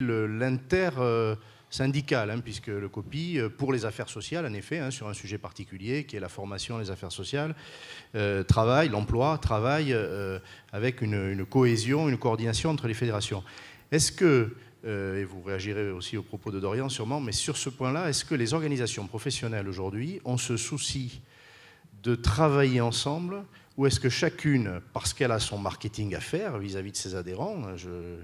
L'inter-syndical, hein, puisque le COPI, euh, pour les affaires sociales, en effet, hein, sur un sujet particulier qui est la formation, les affaires sociales, euh, travaille, l'emploi, travaille euh, avec une, cohésion, une coordination entre les fédérations. Est-ce que, et vous réagirez aussi au propos de Dorian sûrement, mais sur ce point-là, est-ce que les organisations professionnelles aujourd'hui ont ce souci de travailler ensemble ou est-ce que chacune, parce qu'elle a son marketing à faire vis à -vis de ses adhérents, hein,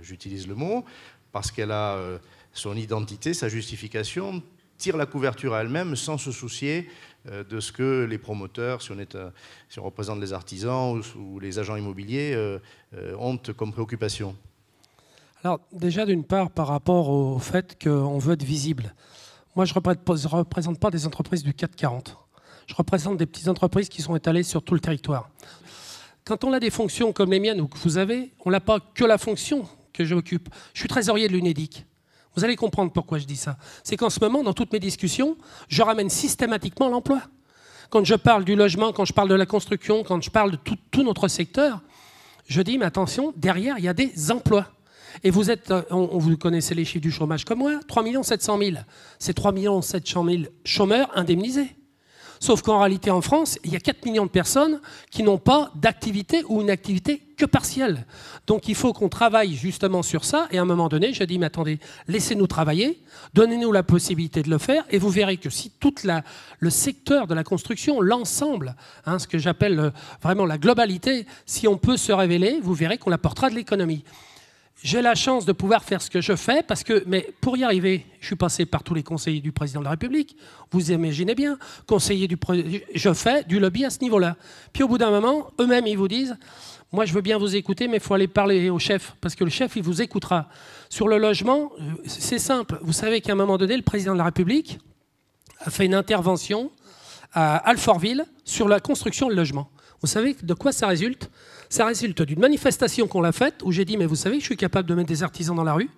j'utilise le mot, parce qu'elle a euh, son identité, sa justification, tire la couverture à elle-même sans se soucier euh, de ce que les promoteurs, si on, est, euh, si on représente les artisans ou, les agents immobiliers, ont comme préoccupation Alors déjà d'une part par rapport au fait qu'on veut être visible. Moi je ne représente pas des entreprises du 40. Je représente des petites entreprises qui sont étalées sur tout le territoire. Quand on a des fonctions comme les miennes ou que vous avez, on n'a pas que la fonction que j'occupe. Je suis trésorier de l'UNEDIC. Vous allez comprendre pourquoi je dis ça. C'est qu'en ce moment, dans toutes mes discussions, je ramène systématiquement l'emploi. Quand je parle du logement, quand je parle de la construction, quand je parle de tout, notre secteur, je dis, mais attention, derrière, il y a des emplois. Et vous êtes, euh, vous connaissez les chiffres du chômage comme moi, 3 700 000. C'est 3 700 000 chômeurs indemnisés. Sauf qu'en réalité, en France, il y a 4 millions de personnes qui n'ont pas d'activité ou une activité que partielle. Donc il faut qu'on travaille justement sur ça. Et à un moment donné, je dis « mais attendez, laissez-nous travailler, donnez-nous la possibilité de le faire. Et vous verrez que si tout le secteur de la construction, l'ensemble, hein, ce que j'appelle euh, vraiment la globalité, si on peut se révéler, vous verrez qu'on apportera de l'économie j'ai la chance de pouvoir faire ce que je fais, parce que, mais pour y arriver, je suis passé par tous les conseillers du président de la République. Vous imaginez bien, conseiller du je fais du lobby à ce niveau-là. Puis au bout d'un moment, eux-mêmes, ils vous disent, moi, je veux bien vous écouter, mais il faut aller parler au chef, parce que le chef, il vous écoutera. Sur le logement, euh, c'est simple. Vous savez qu'à un moment donné, le président de la République a fait une intervention à Alfortville sur la construction de logements. Vous savez de quoi ça résulte Ça résulte d'une manifestation qu'on l'a faite où j'ai dit, mais vous savez que je suis capable de mettre des artisans dans la rue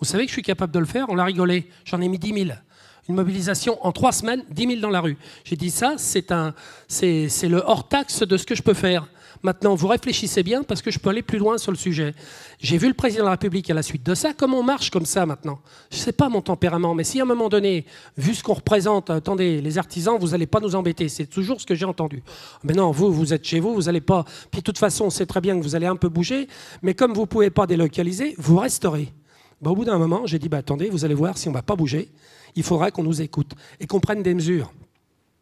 Vous savez que je suis capable de le faire On l'a rigolé, j'en ai mis 10 000 une mobilisation en trois semaines, 10 000 dans la rue. J'ai dit ça, c'est, un, c'est le hors-taxe de ce que je peux faire. Maintenant, vous réfléchissez bien parce que je peux aller plus loin sur le sujet. J'ai vu le président de la République à la suite de ça. Comment on marche comme ça maintenant Je ne sais pas mon tempérament, mais si à un moment donné, vu ce qu'on représente, attendez, les artisans, vous n'allez pas nous embêter. C'est toujours ce que j'ai entendu. Mais non, vous, vous êtes chez vous, vous n'allez pas. Puis de toute façon, on sait très bien que vous allez un peu bouger, mais comme vous ne pouvez pas délocaliser, vous resterez. Bah, au bout d'un moment, j'ai dit bah, attendez, vous allez voir, si on ne va pas bouger, il faudra qu'on nous écoute et qu'on prenne des mesures.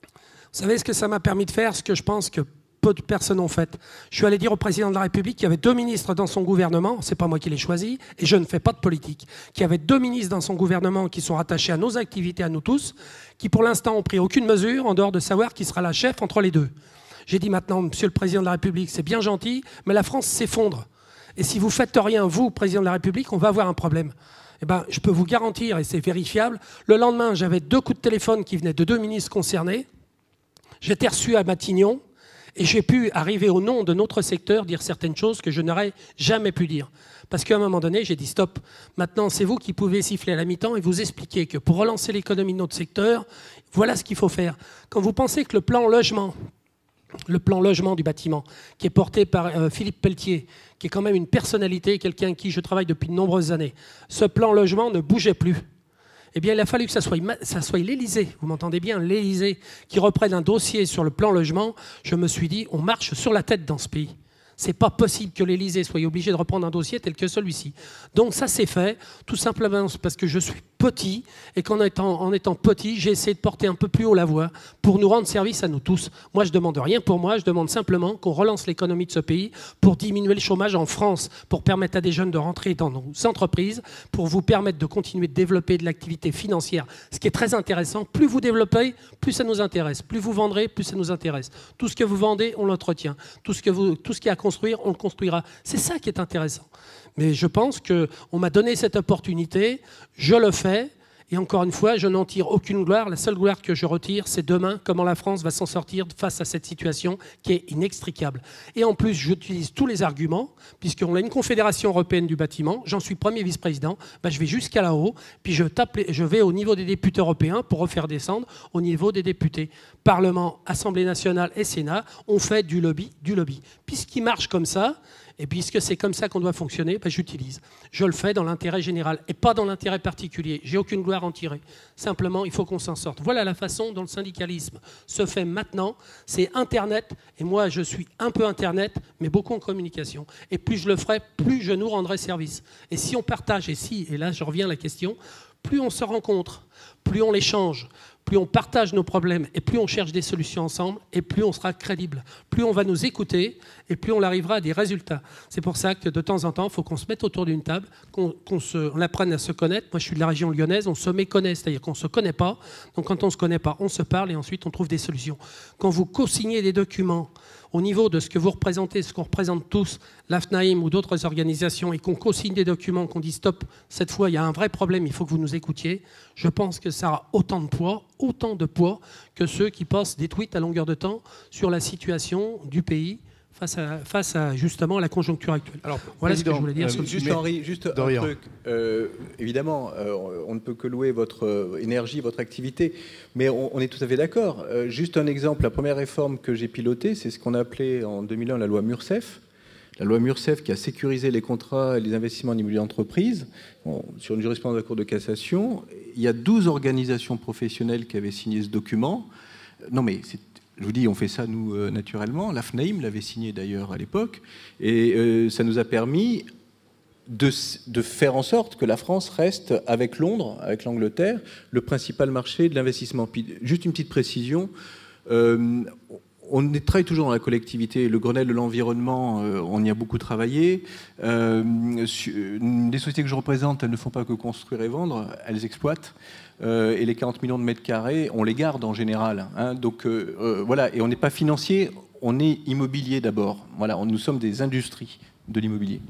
Vous savez ce que ça m'a permis de faire Ce que je pense que peu de personnes ont fait. Je suis allé dire au président de la République qu'il y avait deux ministres dans son gouvernement, c'est pas moi qui les choisi, et je ne fais pas de politique, qu'il y avait deux ministres dans son gouvernement qui sont rattachés à nos activités, à nous tous, qui pour l'instant ont pris aucune mesure en dehors de savoir qui sera la chef entre les deux. J'ai dit maintenant, monsieur le président de la République, c'est bien gentil, mais la France s'effondre. Et si vous faites rien, vous, président de la République, on va avoir un problème. Eh ben, je peux vous garantir, et c'est vérifiable, le lendemain, j'avais deux coups de téléphone qui venaient de deux ministres concernés. J'étais reçu à Matignon, et j'ai pu arriver au nom de notre secteur, dire certaines choses que je n'aurais jamais pu dire. Parce qu'à un moment donné, j'ai dit stop. Maintenant, c'est vous qui pouvez siffler à la mi-temps et vous expliquer que pour relancer l'économie de notre secteur, voilà ce qu'il faut faire. Quand vous pensez que le plan logement, le plan logement du bâtiment, qui est porté par euh, Philippe Pelletier, qui est quand même une personnalité, quelqu'un avec qui je travaille depuis de nombreuses années, ce plan logement ne bougeait plus eh bien, il a fallu que ça soit, ça l'Élysée, vous m'entendez bien, l'Élysée, qui reprenne un dossier sur le plan logement. Je me suis dit, on marche sur la tête dans ce pays. C'est pas possible que l'Élysée soit obligé de reprendre un dossier tel que celui-ci. Donc ça s'est fait, tout simplement parce que je suis petit et qu'en étant, en étant petit, j'ai essayé de porter un peu plus haut la voix pour nous rendre service à nous tous. Moi, je demande rien pour moi, je demande simplement qu'on relance l'économie de ce pays pour diminuer le chômage en France, pour permettre à des jeunes de rentrer dans nos entreprises, pour vous permettre de continuer de développer de l'activité financière, ce qui est très intéressant. Plus vous développez, plus ça nous intéresse. Plus vous vendrez, plus ça nous intéresse. Tout ce que vous vendez, on l'entretient. Tout ce que vous, tout ce qui a construire, on le construira. C'est ça qui est intéressant. Mais je pense qu'on m'a donné cette opportunité, je le fais, et encore une fois, je n'en tire aucune gloire. La seule gloire que je retire, c'est demain comment la France va s'en sortir face à cette situation qui est inextricable. Et en plus, j'utilise tous les arguments, puisqu'on a une confédération européenne du bâtiment, j'en suis premier vice-président, bah, je vais jusqu'à là-haut, puis je, tape, je vais au niveau des députés européens pour refaire descendre au niveau des députés. Parlement, Assemblée nationale et Sénat, on fait du lobby, du lobby. Puisqu'il marche comme ça, et puisque c'est comme ça qu'on doit fonctionner, ben, j'utilise. Je le fais dans l'intérêt général et pas dans l'intérêt particulier. J'ai aucune gloire à en tirer. Simplement, il faut qu'on s'en sorte. Voilà la façon dont le syndicalisme se fait maintenant. C'est Internet. Et moi, je suis un peu Internet, mais beaucoup en communication. Et plus je le ferai, plus je nous rendrai service. Et si on partage, et et là je reviens à la question, plus on se rencontre, plus on l'échange, plus on partage nos problèmes et plus on cherche des solutions ensemble, et plus on sera crédible, plus on va nous écouter et plus on arrivera à des résultats. C'est pour ça que de temps en temps, il faut qu'on se mette autour d'une table, qu'on apprenne à se connaître. Moi, je suis de la région lyonnaise, on se méconnaît, c'est-à-dire qu'on ne se connaît pas. Donc quand on ne se connaît pas, on se parle et ensuite on trouve des solutions. Quand vous co-signez des documents au niveau de ce que vous représentez, ce qu'on représente tous, l'AFNAIM ou d'autres organisations, et qu'on co-signe des documents, qu'on dit stop, cette fois il y a un vrai problème, il faut que vous nous écoutiez, je pense que ça a autant de poids, autant de poids que ceux qui passent des tweets à longueur de temps sur la situation du pays, face à, justement la conjoncture actuelle. Alors, voilà ce que je voulais dire. Euh, juste, Henri, un truc. Euh, évidemment, euh, on ne peut que louer votre énergie, votre activité, mais on, est tout à fait d'accord. juste un exemple, la première réforme que j'ai pilotée, c'est ce qu'on appelait en 2001 la loi Murcef. La loi Murcef qui a sécurisé les contrats et les investissements en immobilier d'entreprise, sur une jurisprudence de la Cour de cassation, il y a 12 organisations professionnelles qui avaient signé ce document. Non mais je vous dis, on fait ça, nous, euh, naturellement. La FNAIM l'avait signé, d'ailleurs, à l'époque. Et euh, ça nous a permis de, faire en sorte que la France reste, avec Londres, avec l'Angleterre, le principal marché de l'investissement. Juste une petite précision. Euh, on travaille toujours dans la collectivité. Le Grenelle de l'environnement, on y a beaucoup travaillé. les sociétés que je représente, elles ne font pas que construire et vendre, elles exploitent. Euh, et les 40 millions de mètres carrés, on les garde en général. Hein. donc euh, euh, voilà, et on n'est pas financier, on est immobilier d'abord. Voilà, on, nous sommes des industries de l'immobilier.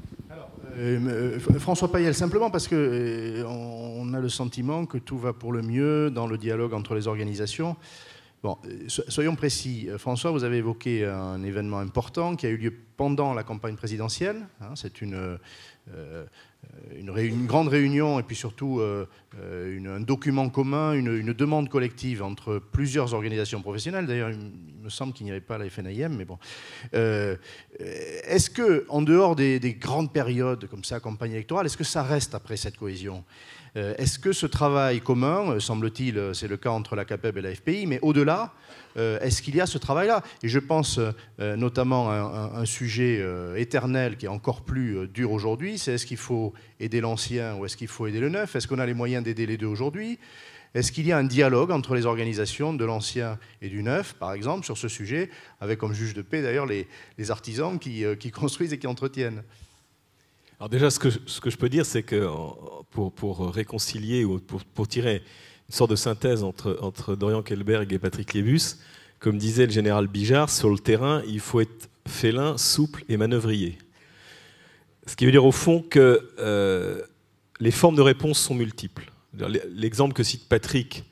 François Payel, simplement parce que on a le sentiment que tout va pour le mieux dans le dialogue entre les organisations. Bon, soyons précis. François, vous avez évoqué un événement important qui a eu lieu pendant la campagne présidentielle. Hein. C'est une, euh, une, grande réunion et puis surtout euh, euh, un document commun, une, demande collective entre plusieurs organisations professionnelles. D'ailleurs, il me semble qu'il n'y avait pas la FNIM, mais bon. est-ce que, en dehors des, grandes périodes comme ça, campagne électorale, est-ce que ça reste après cette cohésion Est-ce que ce travail commun, semble-t-il, c'est le cas entre la CAPEB et la FPI, mais au-delà, euh, est-ce qu'il y a ce travail-là Et je pense euh, notamment à un, sujet euh, éternel qui est encore plus dur aujourd'hui, c'est est-ce qu'il faut aider l'ancien ou est-ce qu'il faut aider le neuf Est-ce qu'on a les moyens d'aider les deux aujourd'hui est-ce qu'il y a un dialogue entre les organisations de l'ancien et du neuf, par exemple, sur ce sujet, avec comme juge de paix d'ailleurs les, artisans qui, construisent et qui entretiennent Alors déjà, ce que, je peux dire, c'est que pour, réconcilier ou pour tirer une sorte de synthèse entre, Dorian Kelberg et Patrick Liebus. Comme disait le général Bijard, sur le terrain, il faut être félin, souple et manœuvrier. Ce qui veut dire au fond que euh, les formes de réponse sont multiples. L'exemple que cite Patrick,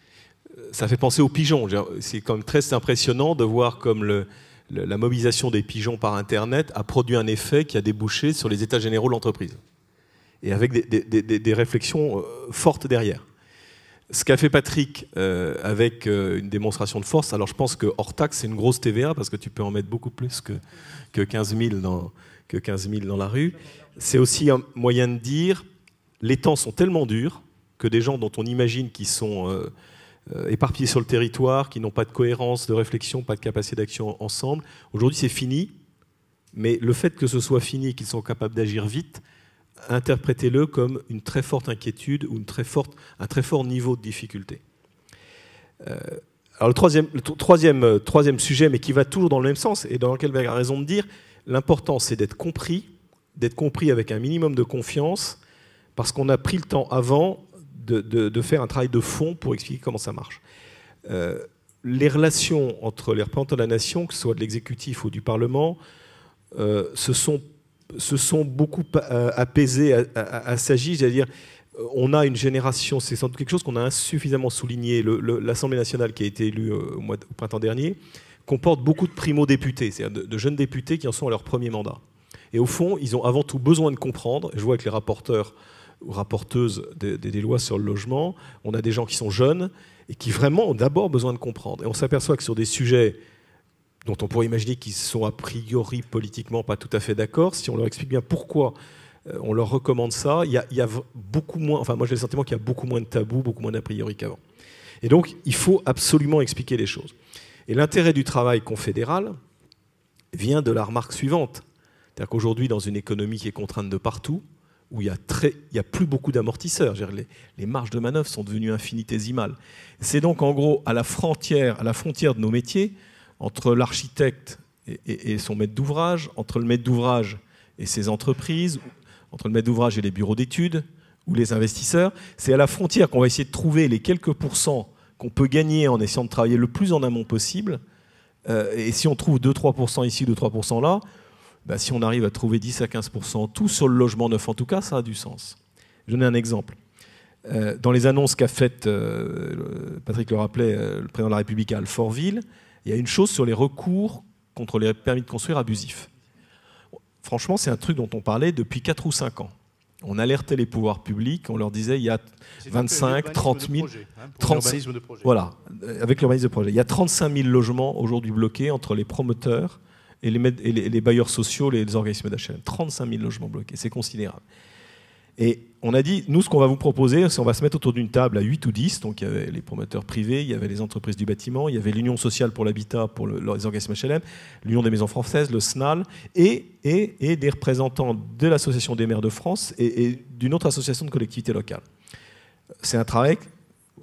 euh, ça fait penser aux pigeons. C'est quand même très impressionnant de voir comme la mobilisation des pigeons par Internet a produit un effet qui a débouché sur les états généraux de l'entreprise. Et avec des réflexions euh, fortes derrière. Ce qu'a fait Patrick euh, avec euh, une démonstration de force, alors je pense que hors taxe, c'est une grosse TVA parce que tu peux en mettre beaucoup plus que, 15, 000 dans, que dans la rue. C'est aussi un moyen de dire les temps sont tellement durs que des gens dont on imagine qu'ils sont euh, éparpillés sur le territoire, qui n'ont pas de cohérence, de réflexion, pas de capacité d'action ensemble, aujourd'hui c'est fini, mais le fait que ce soit fini et qu'ils sont capables d'agir vite, interprétez-le comme une très forte inquiétude ou une très forte, un très fort niveau de difficulté. Euh, alors le troisième, troisième, euh, troisième sujet, mais qui va toujours dans le même sens et dans lequel Berg a raison de dire, l'important c'est d'être compris, d'être compris avec un minimum de confiance, parce qu'on a pris le temps avant de, faire un travail de fond pour expliquer comment ça marche. Euh, les relations entre les représentants de la nation, que ce soit de l'exécutif ou du Parlement, se sont se sont beaucoup euh, apaisés à, s'agir, c'est-à-dire euh, on a une génération, c'est sans quelque chose qu'on a insuffisamment souligné, l'Assemblée nationale qui a été élue euh, au, printemps dernier comporte beaucoup de primo-députés, c'est-à-dire de, jeunes députés qui en sont à leur premier mandat. Et au fond, ils ont avant tout besoin de comprendre, je vois avec les rapporteurs ou rapporteuses des lois sur le logement, on a des gens qui sont jeunes et qui vraiment ont d'abord besoin de comprendre. Et on s'aperçoit que sur des sujets dont on pourrait imaginer qu'ils sont a priori politiquement pas tout à fait d'accord, si on leur explique bien pourquoi euh, on leur recommande ça, il y, a, beaucoup moins, enfin moi j'ai le sentiment qu'il y a beaucoup moins de tabous, beaucoup moins d'a priori qu'avant. Et donc il faut absolument expliquer les choses. Et l'intérêt du travail confédéral vient de la remarque suivante. C'est-à-dire qu'aujourd'hui, dans une économie qui est contrainte de partout, où il n'y a, a, plus beaucoup d'amortisseurs. Les, les, marges de manœuvre sont devenues infinitésimales. C'est donc en gros à la frontière, à la frontière de nos métiers entre l'architecte et, son maître d'ouvrage, entre le maître d'ouvrage et ses entreprises, entre le maître d'ouvrage et les bureaux d'études ou les investisseurs. C'est à la frontière qu'on va essayer de trouver les quelques pourcents qu'on peut gagner en essayant de travailler le plus en amont possible. Euh, et si on trouve 2-3% ici, 2-3% là, bah, si on arrive à trouver 10 à 15%, tout sur le logement neuf en tout cas, ça a du sens. Je donne un exemple. Euh, dans les annonces qu'a faites, euh, Patrick le rappelait, le président de la République à Alfortville, il y a une chose sur les recours contre les permis de construire abusifs. Franchement, c'est un truc dont on parlait depuis 4 ou 5 ans. On alertait les pouvoirs publics, on leur disait il y a 25, 30 000. de projet. Voilà, euh, avec l'urbanisme de projet. Il y a 35 000 logements aujourd'hui bloqués entre les promoteurs et les, les, bailleurs sociaux, les, les organismes d'HLM. 35 000 logements bloqués, c'est considérable. Et on a dit, nous, ce qu'on va vous proposer, c'est on va se mettre autour d'une table à 8 ou 10. Donc, il y avait les promoteurs privés, il y avait les entreprises du bâtiment, il y avait l'Union sociale pour l'habitat pour les organismes HLM, l'Union des maisons françaises, le SNAL, et, et, et des représentants de l'Association des maires de France et, d'une autre association de collectivités locales. C'est un travail,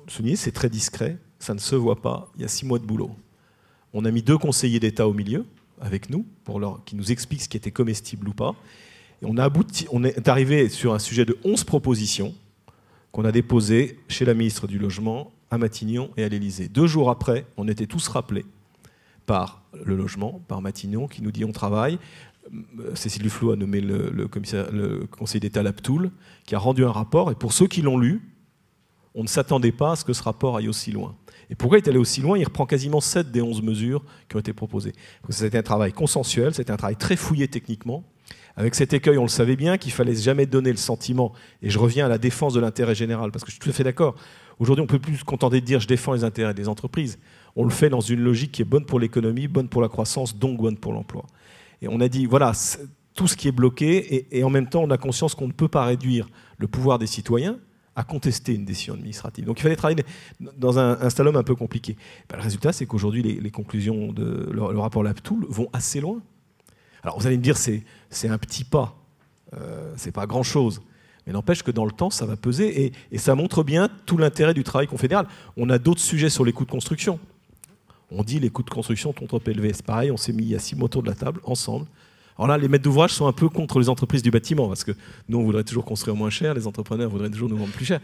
souvenez, c'est très discret, ça ne se voit pas. Il y a six mois de boulot. On a mis deux conseillers d'État au milieu, avec nous, pour qui nous expliquent ce qui était comestible ou pas on, est arrivé sur un sujet de 11 propositions qu'on a déposées chez la ministre du Logement, à Matignon et à l'Élysée. Deux jours après, on était tous rappelés par le logement, par Matignon, qui nous dit on travaille. Cécile Duflo a nommé le, conseil le conseiller d'État Laptoul, qui a rendu un rapport, et pour ceux qui l'ont lu, on ne s'attendait pas à ce que ce rapport aille aussi loin. Et pourquoi il est allé aussi loin Il reprend quasiment 7 des 11 mesures qui ont été proposées. C'était un travail consensuel, c'était un travail très fouillé techniquement, avec cet écueil, on le savait bien qu'il fallait jamais donner le sentiment, et je reviens à la défense de l'intérêt général, parce que je suis tout à fait d'accord. Aujourd'hui, on peut plus se contenter de dire je défends les intérêts des entreprises. On le fait dans une logique qui est bonne pour l'économie, bonne pour la croissance, donc bonne pour l'emploi. Et on a dit, voilà, tout ce qui est bloqué, et, en même temps, on a conscience qu'on ne peut pas réduire le pouvoir des citoyens, à contester une décision administrative. Donc il fallait travailler dans un, un un peu compliqué. Ben, le résultat, c'est qu'aujourd'hui, les, conclusions de le, rapport Laptoul vont assez loin. Alors vous allez me dire, c'est un petit pas, euh, c'est pas grand-chose. Mais n'empêche que dans le temps, ça va peser et, ça montre bien tout l'intérêt du travail confédéral. On a d'autres sujets sur les coûts de construction. On dit les coûts de construction sont trop élevés. C'est pareil, on s'est mis six motos de la table, ensemble. Alors là, les maîtres d'ouvrage sont un peu contre les entreprises du bâtiment, parce que nous, on voudrait toujours construire moins cher, les entrepreneurs voudraient toujours nous vendre plus cher.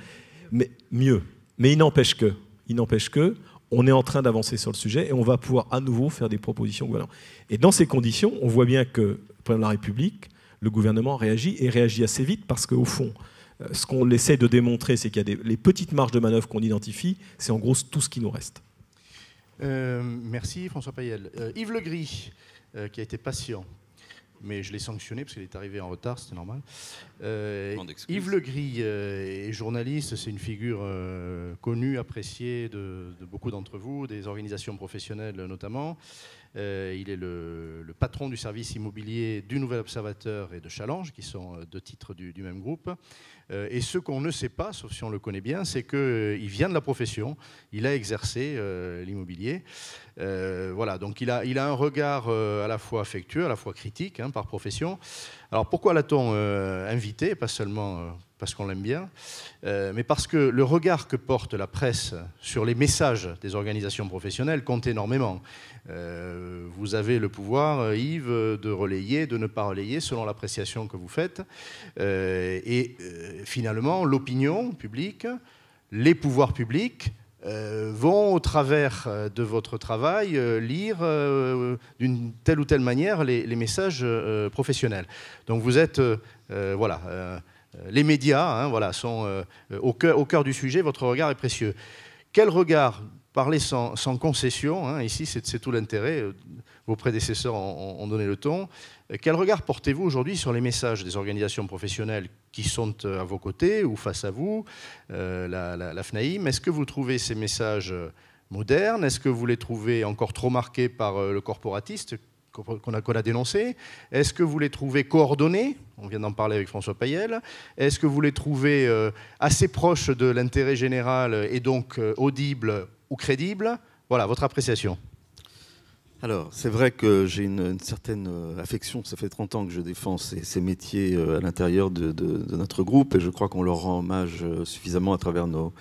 Mais mieux. Mais il n'empêche que, il n'empêche que, on est en train d'avancer sur le sujet et on va pouvoir à nouveau faire des propositions Et dans ces conditions, on voit bien que pour la République, le gouvernement réagit et réagit assez vite parce qu'au fond, euh, ce qu'on essaie de démontrer, c'est qu'il y a des, les petites marges de manœuvre qu'on identifie, c'est en gros tout ce qui nous reste. Euh, merci François Payel. Euh, Yves Legris, qui a été patient mais je l'ai sanctionné parce qu'il est arrivé en retard, c'était normal. Euh, Yves Le Gris euh, est journaliste, c'est une figure euh, connue, appréciée de, de beaucoup d'entre vous, des organisations professionnelles notamment. Euh, il est le, patron du service immobilier du Nouvel Observateur et de Challenge, qui sont euh, deux titres du, même groupe. Euh, et ce qu'on ne sait pas, sauf si on le connaît bien, c'est qu'il vient de la profession, il a exercé l'immobilier. voilà, donc il a, il a un regard à la fois affectueux, à la fois critique, hein, par profession. Alors pourquoi l'a-t-on invité Pas seulement parce qu'on l'aime bien, euh, mais parce que le regard que porte la presse sur les messages des organisations professionnelles compte énormément. Euh, vous avez le pouvoir, euh, Yves, de relayer, de ne pas relayer, selon l'appréciation que vous faites. et finalement, l'opinion publique, les pouvoirs publics, vont au travers de votre travail lire d'une telle ou telle manière les, les messages professionnels. Donc vous êtes, voilà euh, les médias hein, voilà, sont euh, au, cœur, au, du sujet, votre regard est précieux. Quel regard Parler sans, sans concession, hein, ici c'est tout l'intérêt, euh, vos prédécesseurs ont, donné le ton. Quel regard portez-vous aujourd'hui sur les messages des organisations professionnelles qui sont à vos côtés ou face à vous, la, la, FNAIM Est-ce que vous trouvez ces messages modernes Est-ce que vous les trouvez encore trop marqués par le corporatiste qu'on a, qu a Est-ce que vous les trouvez coordonnées On vient d'en parler avec François Payel. Est-ce que vous les trouvez euh, assez proches de l'intérêt général et donc euh, audibles ou crédibles Voilà, votre appréciation. Alors, c'est vrai que j'ai une, certaine euh, affection, ça fait 30 ans que je défends ces, métiers à l'intérieur de, notre groupe et je crois qu'on leur rend hommage suffisamment à travers nos,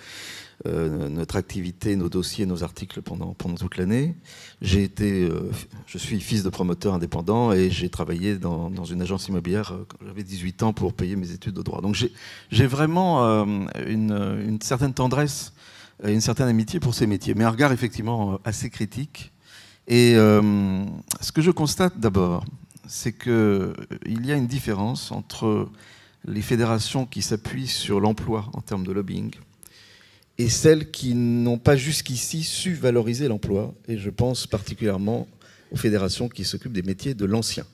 euh, notre activité, nos dossiers, nos articles pendant, pendant toute l'année. J'ai été, euh, je suis fils de promoteur indépendant et j'ai travaillé dans, une agence immobilière euh, quand j'avais 18 ans pour payer mes études de droit. Donc j'ai vraiment une, une, certaine tendresse et une certaine amitié pour ces métiers, mais un regard effectivement assez critique. Et ce que je constate d'abord, c'est qu'il y a une différence entre les fédérations qui s'appuient sur l'emploi en termes de lobbying et celles qui n'ont pas jusqu'ici su valoriser l'emploi. Et je pense particulièrement aux fédérations qui s'occupent des métiers de l'ancien.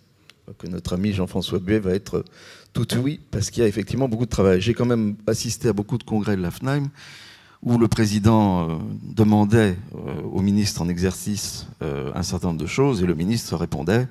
Que notre ami Jean-François Buet va être tout oui, parce qu'il y a effectivement beaucoup de travail. J'ai quand même assisté à beaucoup de congrès de la où le président euh, demandait euh, au ministre en exercice euh, un certain nombre de choses et le ministre répondait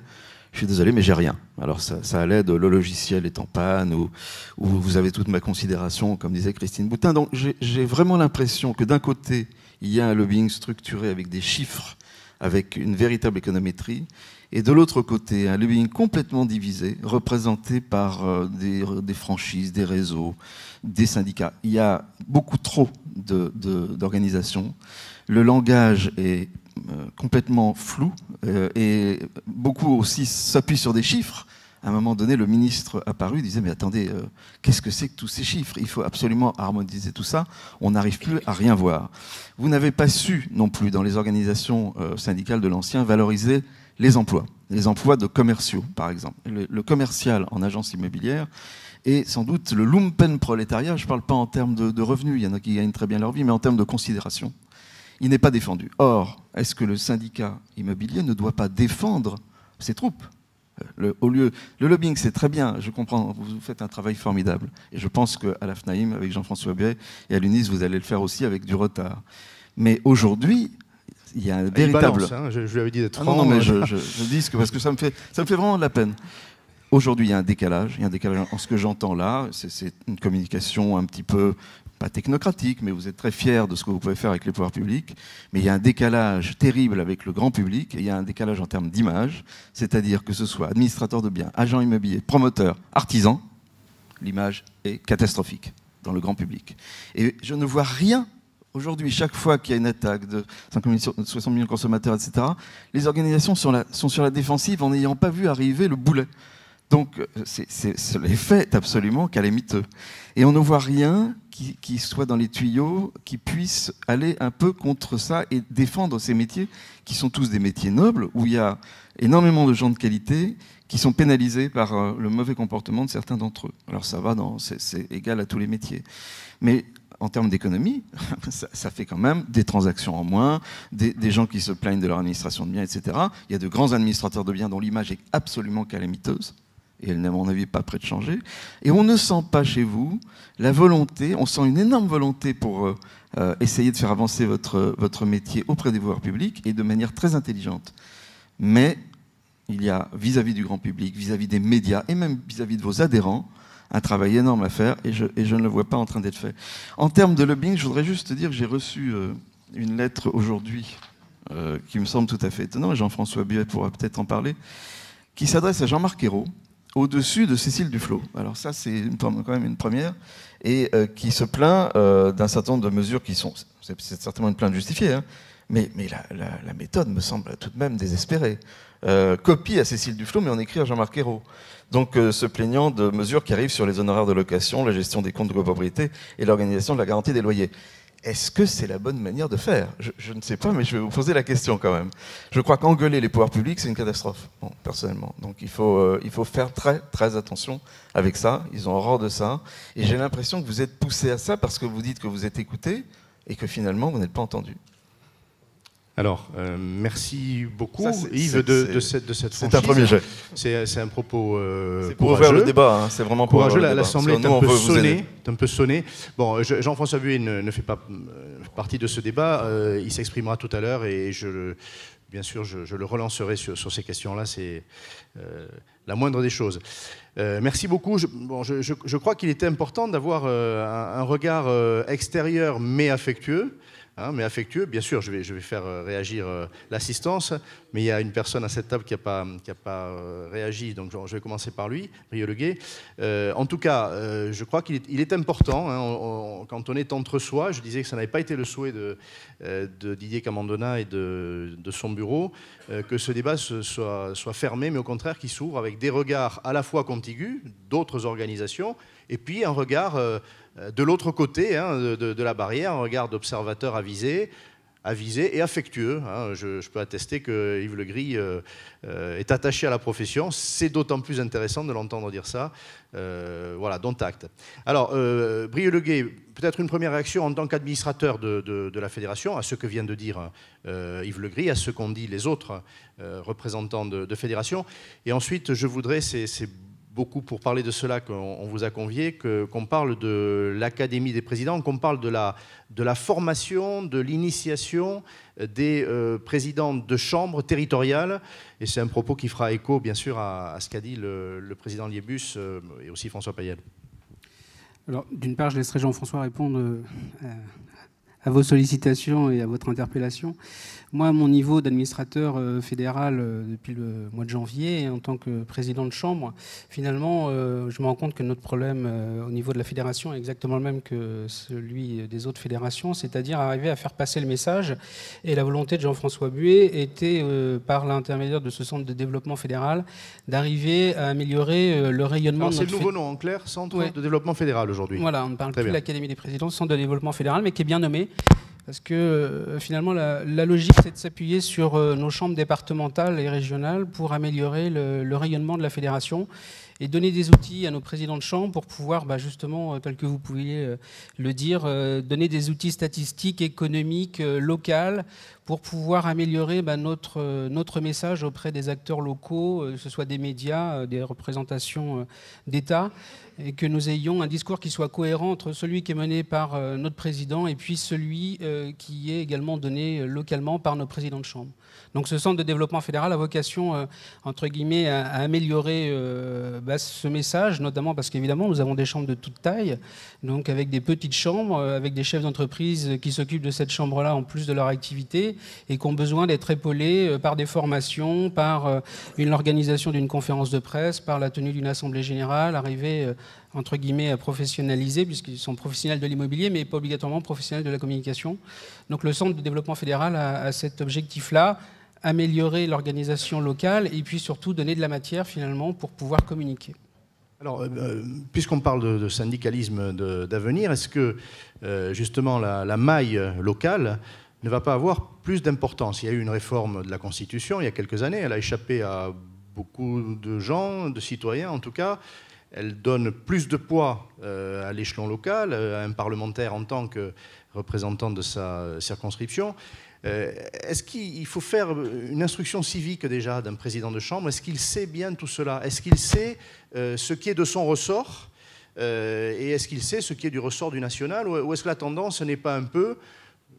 je suis désolé, mais j'ai rien. Alors ça, ça, allait de le logiciel est en panne, ou, vous avez toute ma considération, comme disait Christine Boutin. Donc j'ai vraiment l'impression que d'un côté, il y a un lobbying structuré avec des chiffres, avec une véritable économétrie, et de l'autre côté, un lobbying complètement divisé, représenté par euh, des, franchises, des réseaux, des syndicats. Il y a beaucoup trop d'organisations. le langage est euh, complètement flou euh, et beaucoup aussi s'appuient sur des chiffres. À un moment donné, le ministre apparu disait Mais attendez, euh, qu'est-ce que c'est que tous ces chiffres Il faut absolument harmoniser tout ça. On n'arrive plus à rien voir. Vous n'avez pas su non plus, dans les organisations syndicales de l'ancien, valoriser les emplois, les emplois de commerciaux, par exemple. Le, commercial en agence immobilière et sans doute le lumpen prolétariat. Je ne parle pas en termes de, de, revenus, il y en a qui gagnent très bien leur vie, mais en termes de considération il n'est pas défendu. Or, est-ce que le syndicat immobilier ne doit pas défendre ses troupes euh, le, au lieu, le lobbying, c'est très bien, je comprends, vous faites un travail formidable. Et je pense qu'à la FNAIM, avec Jean-François Béret, et à l'UNIS, vous allez le faire aussi avec du retard. Mais aujourd'hui, il y a un ah, véritable. Hein, je, lui dit d'être ah Non, mais euh. je, je, dis que parce que ça me fait, ça me fait vraiment de la peine. Aujourd'hui, il y a un décalage. Il y a un décalage en ce que j'entends là. C'est une communication un petit peu pas technocratique, mais vous êtes très fier de ce que vous pouvez faire avec les pouvoirs publics, mais il y a un décalage terrible avec le grand public, et il y a un décalage en termes d'image, c'est-à-dire que ce soit administrateur de biens, agent immobilier, promoteur, artisan, l'image est catastrophique dans le grand public. Et je ne vois rien Aujourd'hui, chaque fois qu'il y a une attaque de 60 millions de consommateurs, etc., les organisations sont, sont sur la défensive en n'ayant pas vu arriver le boulet. Donc euh, l'effet est absolument calamiteux. Et on ne voit rien qui, qui, soit dans les tuyaux, qui puisse aller un peu contre ça et défendre ces métiers, qui sont tous des métiers nobles, où il y a énormément de gens de qualité qui sont pénalisés par euh, le mauvais comportement de certains d'entre eux. Alors ça va, c'est égal à tous les métiers. Mais en termes d'économie, ça, fait quand même des transactions en moins, des, gens qui se plaignent de leur administration de biens, etc. Il y a de grands administrateurs de biens dont l'image est absolument calamiteuse et elle n'est à mon avis pas près de changer. Et on ne sent pas chez vous la volonté, on sent une énorme volonté pour euh, euh, essayer de faire avancer votre, votre métier auprès des pouvoirs publics et de manière très intelligente. Mais il y a vis-à-vis du grand public, vis-à-vis des médias et même vis-à-vis de vos adhérents, un travail énorme à faire et je, ne le vois pas en train d'être fait. En termes de lobbying, je voudrais juste dire que j'ai reçu euh, une lettre aujourd'hui qui me semble tout à fait étonnante, et Jean-François Buet pourra peut-être en parler, qui s'adresse à Jean-Marc Ayrault, au-dessus de Cécile Duflot. Alors ça, c'est quand même une première, et euh, qui se plaint euh, d'un certain nombre de mesures qui sont, c'est certainement une plainte justifiée, hein. mais, la, méthode me semble tout de même désespérée. Euh, copie à Cécile Duflot, mais en écrit à Jean-Marc Ayrault. Donc se plaignant de mesures qui arrivent sur les honoraires de location, la gestion des comptes de copropriété et l'organisation de la garantie des loyers. Est-ce que c'est la bonne manière de faire je, ne sais pas, mais je vais vous poser la question quand même. Je crois qu'engueuler les pouvoirs publics, c'est une catastrophe, bon, personnellement. Donc il faut, euh, il faut faire très, très attention avec ça. Ils ont horreur de ça. Et j'ai l'impression que vous êtes poussé à ça parce que vous dites que vous êtes écouté et que finalement, vous n'êtes pas entendu. Alors, euh, merci beaucoup, Yves, de, de, cette, de C'est un premier jet. C'est un propos. Euh, pour ouvrir le débat, hein. c'est vraiment pour L'Assemblée est, un peu sonnée, un peu sonnée. Bon, Jean-François Buet ne, fait pas euh, partie de ce débat. il s'exprimera tout à l'heure et je, bien sûr, je, le relancerai sur, ces questions-là. C'est la moindre des choses. merci beaucoup. Je, bon, je, crois qu'il était important d'avoir un, regard extérieur mais affectueux Hein, mais affectueux. Bien sûr, je vais, je vais faire euh, réagir euh, l'assistance, mais il y a une personne à cette table qui n'a pas, qui a pas euh, réagi, donc je vais commencer par lui, Brioleguet. Euh, en tout cas, je crois qu'il est, important, hein, quand on est entre soi, je disais que ça n'avait pas été le souhait de, de Didier Camandona et de, son bureau, que ce débat soit, soit fermé, mais au contraire qu'il s'ouvre avec des regards à la fois contigus d'autres organisations, et puis un regard euh, de l'autre côté hein, de, la barrière, un regard d'observateur avisé, avisé et affectueux. Hein. Je, peux attester que Yves Le euh, euh, est attaché à la profession. C'est d'autant plus intéressant de l'entendre dire ça. voilà, dont acte. Alors, Brieux Leguet, peut-être une première réaction en tant qu'administrateur de, la fédération à ce que vient de dire Yves Legris, à ce qu'ont dit les autres représentants de, de, fédération. Et ensuite, je voudrais, c'est beaucoup pour parler de cela qu'on vous a convié, qu'on parle de l'Académie des présidents, qu'on parle de la, formation, de l'initiation euh, des euh, présidents de chambres territoriales. Et c'est un propos qui fera écho, bien sûr, à, ce qu'a dit le, président Liebus euh, et aussi François Payel. Alors, d'une part, je laisserai Jean-François répondre à vos sollicitations et à votre interpellation. Moi, à mon niveau d'administrateur euh, fédéral euh, depuis le mois de janvier, en tant que président de chambre, finalement, euh, je me rends compte que notre problème au niveau de la fédération est exactement le même que celui des autres fédérations, c'est-à-dire arriver à faire passer le message. Et la volonté de Jean-François Buet était, par l'intermédiaire de ce centre de développement fédéral, d'arriver à améliorer le rayonnement. C'est le nouveau nom en clair, centre de développement fédéral aujourd'hui. Voilà, on ne parle plus de l'Académie des présidents, centre de développement fédéral, mais qui est bien nommé parce que euh, finalement la, logique c'est de s'appuyer sur euh, nos chambres départementales et régionales pour améliorer le, rayonnement de la fédération et donner des outils à nos présidents de chambre pour pouvoir bah, justement, euh, tel que vous pouviez le dire, donner des outils statistiques, économiques, locales pour pouvoir améliorer bah, notre, euh, notre message auprès des acteurs locaux, euh, que ce soit des médias, euh, des représentations d'État, et que nous ayons un discours qui soit cohérent entre celui qui est mené par notre président et puis celui qui est également donné localement par nos présidents de chambre. Donc ce centre de développement fédéral a vocation, entre guillemets, à, améliorer bah, ce message, notamment parce qu'évidemment, nous avons des chambres de toute taille, donc avec des petites chambres, avec des chefs d'entreprise qui s'occupent de cette chambre-là en plus de leur activité et qui ont besoin d'être épaulés euh, par des formations, par euh, une organisation d'une conférence de presse, par la tenue d'une assemblée générale, arriver euh, entre guillemets à professionnaliser, puisqu'ils sont professionnels de l'immobilier, mais pas obligatoirement professionnels de la communication. Donc le Centre de développement fédéral a, cet objectif-là améliorer l'organisation locale et puis surtout donner de la matière finalement pour pouvoir communiquer. Alors, puisqu'on parle de, syndicalisme d'avenir, est-ce que justement la, maille locale ne va pas avoir plus d'importance. Il y a eu une réforme de la Constitution il y a quelques années, elle a échappé à beaucoup de gens, de citoyens en tout cas. Elle donne plus de poids euh, à l'échelon local, euh, à un parlementaire en tant que représentant de sa circonscription. Euh, est-ce qu'il faut faire une instruction civique déjà d'un président de chambre Est-ce qu'il sait bien tout cela Est-ce qu'il sait ce qui est de son ressort Et est-ce qu'il sait ce qui est du ressort du national Ou est-ce que la tendance n'est pas un peu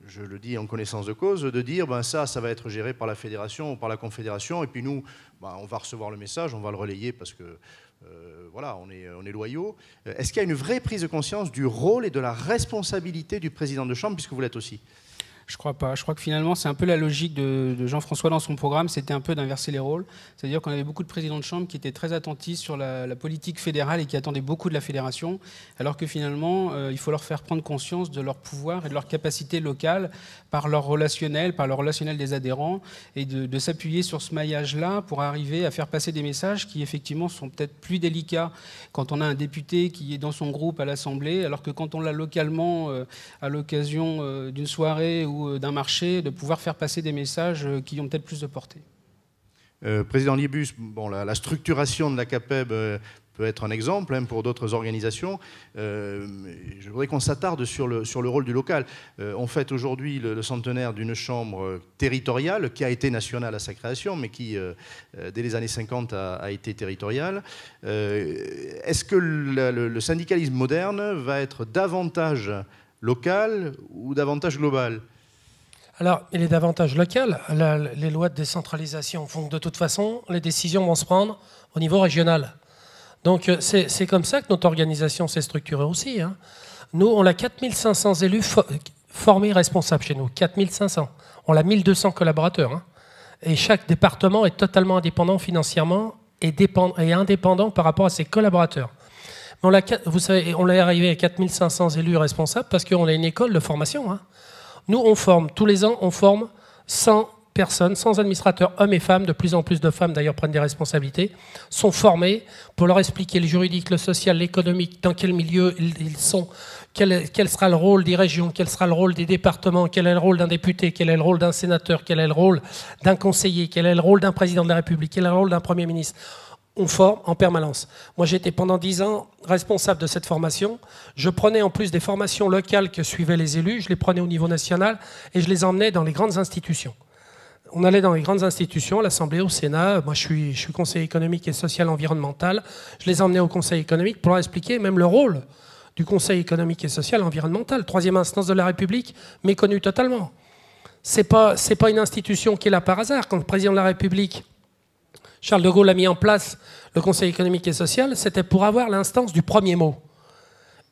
je le dis en connaissance de cause, de dire ben ça, ça va être géré par la fédération ou par la confédération, et puis nous, ben, on va recevoir le message, on va le relayer parce que euh, voilà, on est, on est loyaux. Euh, est-ce qu'il y a une vraie prise de conscience du rôle et de la responsabilité du président de chambre, puisque vous l'êtes aussi je crois pas. Je crois que finalement, c'est un peu la logique de, Jean-François dans son programme, c'était un peu d'inverser les rôles. C'est-à-dire qu'on avait beaucoup de présidents de chambre qui étaient très attentifs sur la, politique fédérale et qui attendaient beaucoup de la fédération, alors que finalement, euh, il faut leur faire prendre conscience de leur pouvoir et de leur capacité locale par leur relationnel, par leur relationnel des adhérents, et de, s'appuyer sur ce maillage-là pour arriver à faire passer des messages qui, effectivement, sont peut-être plus délicats quand on a un député qui est dans son groupe à l'Assemblée, alors que quand on l'a localement euh, à l'occasion euh, d'une soirée ou euh, d'un marché, de pouvoir faire passer des messages euh, qui ont peut-être plus de portée. Euh, président Libus, bon, la, structuration de la CAPEB peut être un exemple hein, pour d'autres organisations. je voudrais qu'on s'attarde sur le, sur le rôle du local. on fête aujourd'hui le, centenaire d'une chambre territoriale qui a été nationale à sa création, mais qui, dès les années 50, a, été territoriale. Est-ce que le syndicalisme moderne va être davantage local ou davantage global alors, il est davantage local. les lois de décentralisation font que de toute façon, les décisions vont se prendre au niveau régional. Donc, euh, c'est comme ça que notre organisation s'est structurée aussi. Hein. Nous, on a 4500 élus formés responsables chez nous. 4500. On a 1200 collaborateurs. Hein. Et chaque département est totalement indépendant financièrement et, indépendant par rapport à ses collaborateurs. on vous savez, on est arrivé à 4500 élus responsables parce qu'on a une école de formation. Hein. Nous, on forme, tous les ans, on forme 100 personnes, 100 administrateurs, hommes et femmes, de plus en plus de femmes d'ailleurs prennent des responsabilités, sont formés pour leur expliquer le juridique, le social, l'économique, dans quel milieu ils sont, quel, quel, sera le rôle des régions, quel sera le rôle des départements, quel est le rôle d'un député, quel est le rôle d'un sénateur, quel est le rôle d'un conseiller, quel est le rôle d'un président de la République, quel est le rôle d'un Premier ministre on forme en permanence. Moi, j'étais pendant dix ans responsable de cette formation. Je prenais en plus des formations locales que suivaient les élus, je les prenais au niveau national et je les emmenais dans les grandes institutions. On allait dans les grandes institutions, l'Assemblée, au Sénat. Moi, je suis, je conseiller économique et social environnemental. Je les emmenais au Conseil économique pour leur expliquer même le rôle du Conseil économique et social environnemental, troisième instance de la République, méconnue totalement. Ce n'est pas une institution qui est là par hasard. Quand le président de la République Charles de Gaulle a mis en place le Conseil économique et social, c'était pour avoir l'instance du premier mot.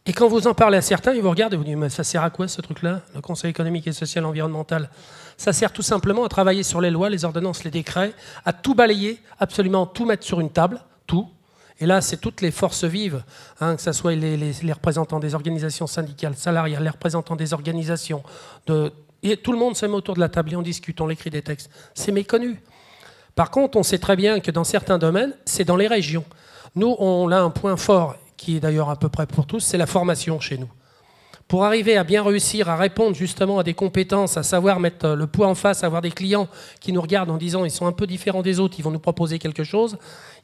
Et quand vous en parlez à certains, ils vous regardent et vous disent Mais ça sert à quoi ce truc-là, le Conseil économique et social environnemental Ça sert tout simplement à travailler sur les lois, les ordonnances, les décrets, à tout balayer, absolument tout mettre sur une table, tout. Et là, c'est toutes les forces vives, hein, que ce soit les, représentants des organisations syndicales, salariales, les représentants des organisations, de... et tout le monde se met autour de la table et on discute, on écrit des textes. C'est méconnu. Par contre, on sait très bien que dans certains domaines, c'est dans les régions. Nous, on a un point fort, qui est d'ailleurs à peu près pour tous, c'est la formation chez nous. Pour arriver à bien réussir à répondre justement à des compétences, à savoir mettre le poids en face, avoir des clients qui nous regardent en disant ils sont un peu différents des autres, ils vont nous proposer quelque chose,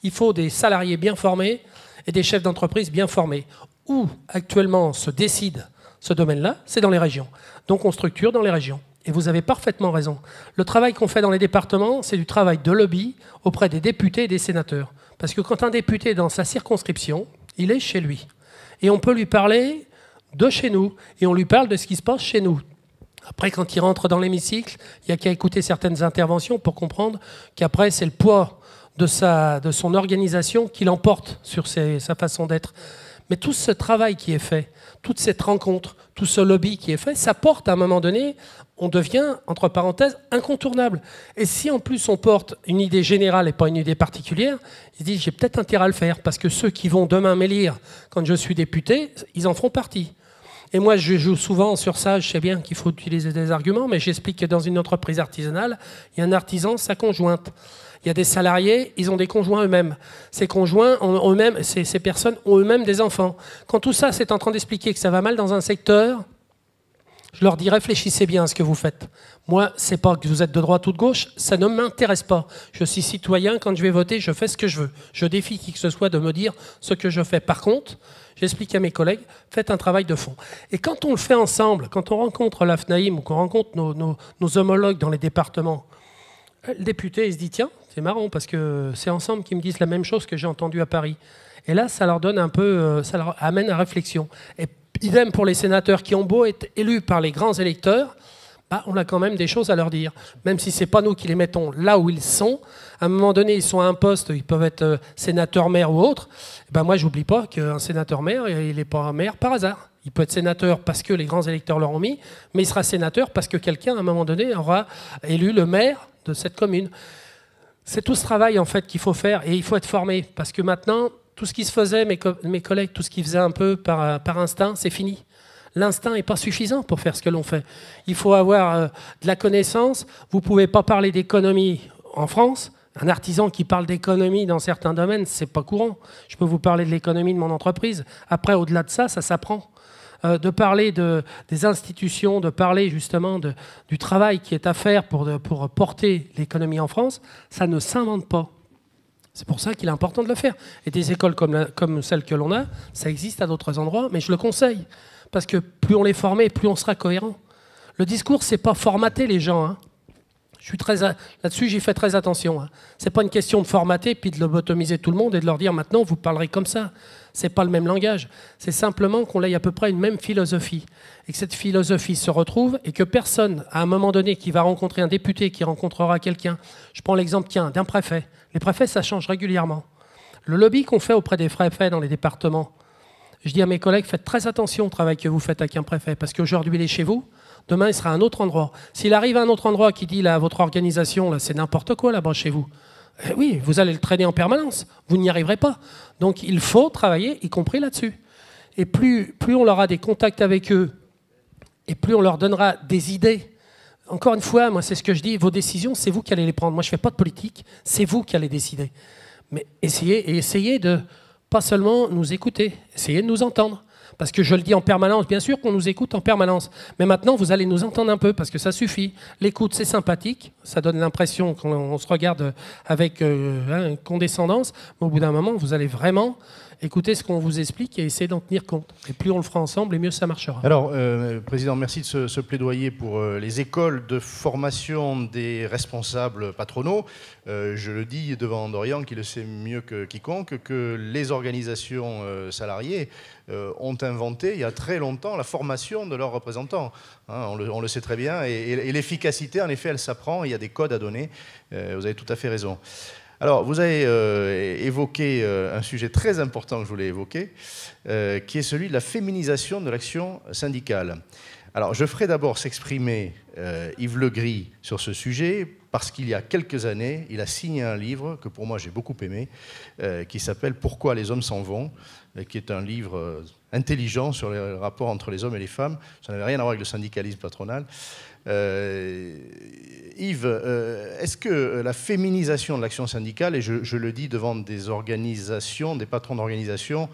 il faut des salariés bien formés et des chefs d'entreprise bien formés. Où actuellement se décide ce domaine-là, c'est dans les régions. Donc on structure dans les régions. Et vous avez parfaitement raison. Le travail qu'on fait dans les départements, c'est du travail de lobby auprès des députés et des sénateurs. Parce que quand un député est dans sa circonscription, il est chez lui. Et on peut lui parler de chez nous. Et on lui parle de ce qui se passe chez nous. Après, quand il rentre dans l'hémicycle, il n'y a qu'à écouter certaines interventions pour comprendre qu'après, c'est le poids de, sa, de son organisation qui l'emporte sur sa façon d'être. Mais tout ce travail qui est fait, toute cette rencontre, tout ce lobby qui est fait, ça porte à un moment donné, on devient, entre parenthèses, incontournable. Et si en plus on porte une idée générale et pas une idée particulière, ils se disent j'ai peut-être intérêt à le faire, parce que ceux qui vont demain m'élire quand je suis député, ils en feront partie. Et moi, je joue souvent sur ça. Je sais bien qu'il faut utiliser des arguments, mais j'explique que dans une entreprise artisanale, il y a un artisan, sa conjointe. Il y a des salariés, ils ont des conjoints eux-mêmes. Ces conjoints eux-mêmes, ces, personnes ont eux-mêmes des enfants. Quand tout ça, c'est en train d'expliquer que ça va mal dans un secteur, je leur dis réfléchissez bien à ce que vous faites. Moi, c'est pas que vous êtes de droite ou de gauche, ça ne m'intéresse pas. Je suis citoyen, quand je vais voter, je fais ce que je veux. Je défie qui que ce soit de me dire ce que je fais. Par contre, j'explique à mes collègues, faites un travail de fond. Et quand on le fait ensemble, quand on rencontre l'AFNAIM ou qu'on rencontre nos, nos, homologues dans les départements, le député, il se dit, tiens, c'est marrant parce que c'est ensemble qu'ils me disent la même chose que j'ai entendue à Paris. Et là, ça leur donne un peu, euh, ça leur amène à réflexion. Et idem pour les sénateurs qui ont beau être élus par les grands électeurs, bah, on a quand même des choses à leur dire. Même si ce n'est pas nous qui les mettons là où ils sont, à un moment donné, ils sont à un poste, ils peuvent être sénateurs sénateur, maire ou autre. Bah, moi, j'oublie pas qu'un sénateur maire, il n'est pas un maire par hasard. Il peut être sénateur parce que les grands électeurs l'ont mis, mais il sera sénateur parce que quelqu'un, à un moment donné, aura élu le maire de cette commune. C'est tout ce travail en fait qu'il faut faire et il faut être formé parce que maintenant, tout ce qui se faisait, mes, mes collègues, tout ce qu'ils faisait un peu par, euh, par instinct, c'est fini. L'instinct n'est pas suffisant pour faire ce que l'on fait. Il faut avoir euh, de la connaissance. Vous ne pouvez pas parler d'économie en France. Un artisan qui parle d'économie dans certains domaines, c'est pas courant. Je peux vous parler de l'économie de mon entreprise. Après, au-delà de ça, ça s'apprend. Euh, de parler des institutions, de parler justement du travail qui est à faire pour, porter l'économie en France, ça ne s'invente pas. C'est pour ça qu'il est important de le faire. Et des écoles comme, celles que l'on a, ça existe à d'autres endroits, mais je le conseille. Parce que plus on les forme, plus on sera cohérent. Le discours, c'est pas formater les gens. Hein. Je suis très là-dessus, j'y fais très attention. Hein. C'est pas une question de formater puis de lobotomiser tout le monde et de leur dire maintenant vous parlerez comme ça c'est pas le même langage. C'est simplement qu'on ait à peu près une même philosophie. Et que cette philosophie se retrouve et que personne, à un moment donné, qui va rencontrer un député, qui rencontrera quelqu'un, je prends l'exemple d'un préfet. Les préfets, ça change régulièrement. Le lobby qu'on fait auprès des préfets dans les départements, je dis à mes collègues, faites très attention au travail que vous faites avec un préfet, parce qu'aujourd'hui, il est chez vous, demain, il sera à un autre endroit. S'il arrive à un autre endroit qui dit, à votre organisation, là, c'est n'importe quoi là-bas chez vous, eh oui, vous allez le traîner en permanence. Vous n'y arriverez pas. Donc il faut travailler, y compris là-dessus. Et plus, plus on aura des contacts avec eux, et plus on leur donnera des idées. Encore une fois, moi c'est ce que je dis, vos décisions, c'est vous qui allez les prendre. Moi je ne fais pas de politique, c'est vous qui allez décider. Mais essayez, et essayez de pas seulement nous écouter, essayez de nous entendre parce que je le dis en permanence, bien sûr qu'on nous écoute en permanence, mais maintenant vous allez nous entendre un peu, parce que ça suffit. L'écoute, c'est sympathique, ça donne l'impression qu'on se regarde avec euh, hein, condescendance, mais au bout d'un moment, vous allez vraiment écoutez ce qu'on vous explique et essayez d'en tenir compte. Et plus on le fera ensemble, et mieux ça marchera. Alors, euh, Président, merci de ce, plaidoyer pour euh, les écoles de formation des responsables patronaux. Euh, je le dis devant Dorian, qui le sait mieux que quiconque, que les organisations salariées ont inventé il y a très longtemps la formation de leurs représentants. Hein, on, le, sait très bien. Et, et l'efficacité, en effet, elle s'apprend. Il y a des codes à donner. vous avez tout à fait raison. Alors, vous avez euh, évoqué euh, un sujet très important que je voulais évoquer, euh, qui est celui de la féminisation de l'action syndicale. Alors, je ferai d'abord s'exprimer Yves Legris sur ce sujet, parce qu'il y a quelques années, il a signé un livre que pour moi j'ai beaucoup aimé, qui s'appelle Pourquoi les hommes s'en vont, qui est un livre intelligent sur les rapports entre les hommes et les femmes. Ça n'avait rien à voir avec le syndicalisme patronal. Euh, Yves, euh, est-ce que euh, la féminisation de l'action syndicale, et je, le dis devant des organisations, des patrons d'organisations,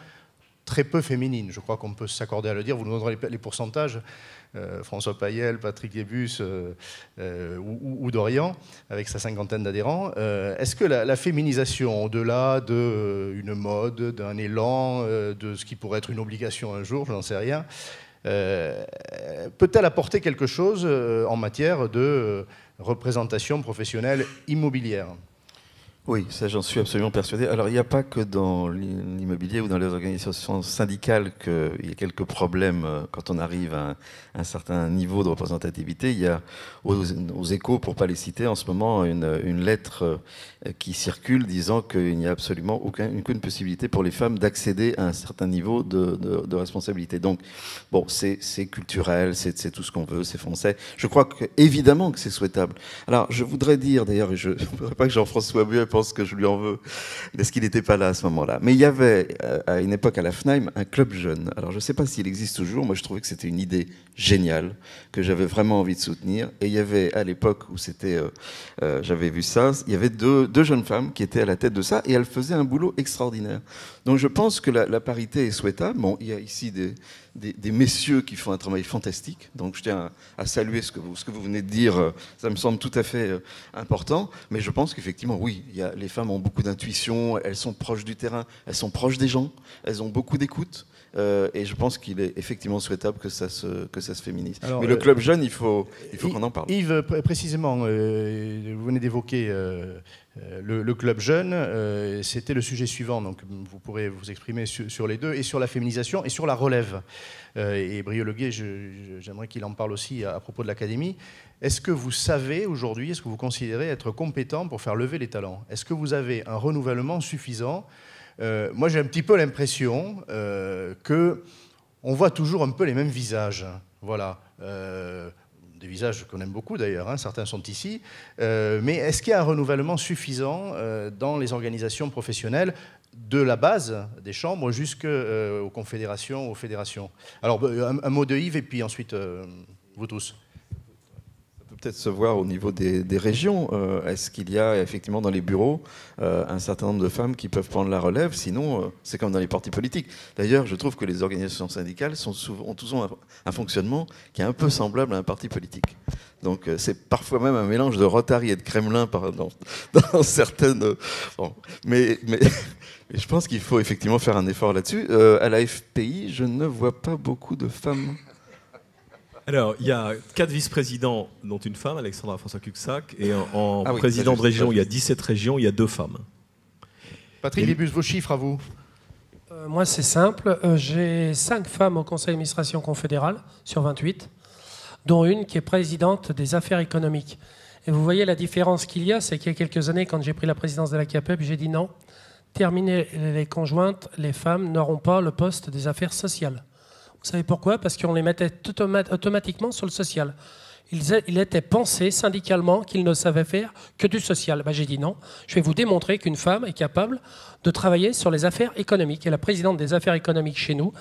très peu féminines, je crois qu'on peut s'accorder à le dire, vous nous donnerez les, pourcentages, François Payel, Patrick Débus ou, Dorian, avec sa cinquantaine d'adhérents. Est-ce que la, féminisation, au-delà d'une de, mode, d'un élan, de ce qui pourrait être une obligation un jour, je n'en sais rien, euh, peut-elle apporter quelque chose euh, en matière de euh, représentation professionnelle immobilière oui, ça j'en suis absolument persuadé. Alors il n'y a pas que dans l'immobilier ou dans les organisations syndicales qu'il y a quelques problèmes euh, quand on arrive à un certain niveau de représentativité. Il y a aux, échos, pour ne pas les citer, en ce moment une, lettre euh, qui circule disant qu'il n'y a absolument aucune possibilité pour les femmes d'accéder à un certain niveau de, responsabilité. Donc bon, c'est culturel, c'est tout ce qu'on veut, c'est français. Je crois que, évidemment que c'est souhaitable. Alors je voudrais dire d'ailleurs, je ne voudrais pas que Jean-François Buet pense que je lui en veux. parce qu'il n'était pas là à ce moment-là Mais il y avait, euh, à une époque à la FNAIM, un club jeune. Alors je ne sais pas s'il existe toujours, moi je trouvais que c'était une idée géniale, que j'avais vraiment envie de soutenir. Et il y avait, à l'époque où c'était, euh, euh, j'avais vu ça, il y avait deux, deux, jeunes femmes qui étaient à la tête de ça, et elles faisaient un boulot extraordinaire. Donc je pense que la, la parité est souhaitable. Bon, il y a ici des des, messieurs qui font un travail fantastique. Donc je tiens à, saluer ce que, vous, ce que, vous, venez de dire, euh, ça me semble tout à fait euh, important. Mais je pense qu'effectivement, oui, les femmes ont beaucoup d'intuition, elles sont proches du terrain, elles sont proches des gens, elles ont beaucoup d'écoute. Euh, et je pense qu'il est effectivement souhaitable que ça se, que ça se féminise. Mais le club jeune, il faut, il faut qu'on en parle. Yves, précisément, vous venez d'évoquer euh, le, club jeune, euh, c'était le sujet suivant, donc vous pourrez vous exprimer sur les deux, et sur la féminisation et sur la relève. Euh, et Briologuet, j'aimerais qu'il en parle aussi à, propos de l'académie. Est-ce que vous savez aujourd'hui, est-ce que vous considérez être compétent pour faire lever les talents Est-ce que vous avez un renouvellement suffisant Moi, j'ai un petit peu l'impression que on voit toujours un peu les mêmes visages. Voilà des visages qu'on aime beaucoup d'ailleurs, hein, certains sont ici, euh, mais est-ce qu'il y a un renouvellement suffisant euh, dans les organisations professionnelles de la base des chambres jusqu'aux euh, confédérations, aux fédérations Alors un, mot de Yves et puis ensuite vous tous de se voir au niveau des, régions. Euh, est-ce qu'il y a effectivement dans les bureaux euh, un certain nombre de femmes qui peuvent prendre la relève Sinon, euh, c'est comme dans les partis politiques. D'ailleurs, je trouve que les organisations syndicales sont souvent, ont toujours un, fonctionnement qui est un peu semblable à un parti politique. Donc, c'est parfois même un mélange de Rotary et de Kremlin par, dans, certaines. mais, mais... je pense qu'il faut effectivement faire un effort là-dessus. à la FPI, je ne vois pas beaucoup de femmes alors, il y a quatre vice-présidents, dont une femme, Alexandra François Cuxac, et en, ah président de région, il y a 17 régions, il y a deux femmes. Patrick Libus, vos chiffres à vous euh, Moi, c'est simple. Euh, j'ai cinq femmes au conseil d'administration confédéral sur 28, dont une qui est présidente des affaires économiques. Et vous voyez la différence qu'il y a, c'est qu'il y a quelques années, quand j'ai pris la présidence de la CAPEP, j'ai dit non, terminer les conjointes, les femmes n'auront pas le poste des affaires sociales. Vous savez pourquoi Parce qu'on les mettait automatiquement sur le social. Il était pensé syndicalement qu'il ne savait faire que du social. Ben, j'ai dit non, je vais vous démontrer qu'une femme est capable de travailler sur les affaires économiques. Et la présidente des affaires économiques chez nous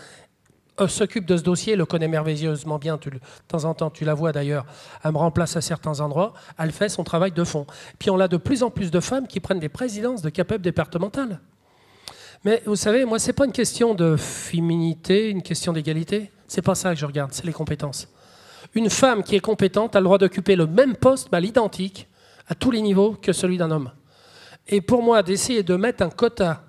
euh, s'occupe de ce dossier, le connaît merveilleusement bien, de temps en temps tu la vois d'ailleurs, elle me remplace à certains endroits, elle fait son travail de fond. Puis on a de plus en plus de femmes qui prennent des présidences de capables départementales. Mais vous savez, moi, c'est pas une question de féminité, une question d'égalité. C'est pas ça que je regarde, c'est les compétences. Une femme qui est compétente a le droit d'occuper le même poste, bah, l'identique, à tous les niveaux que celui d'un homme. Et pour moi, d'essayer de mettre un quota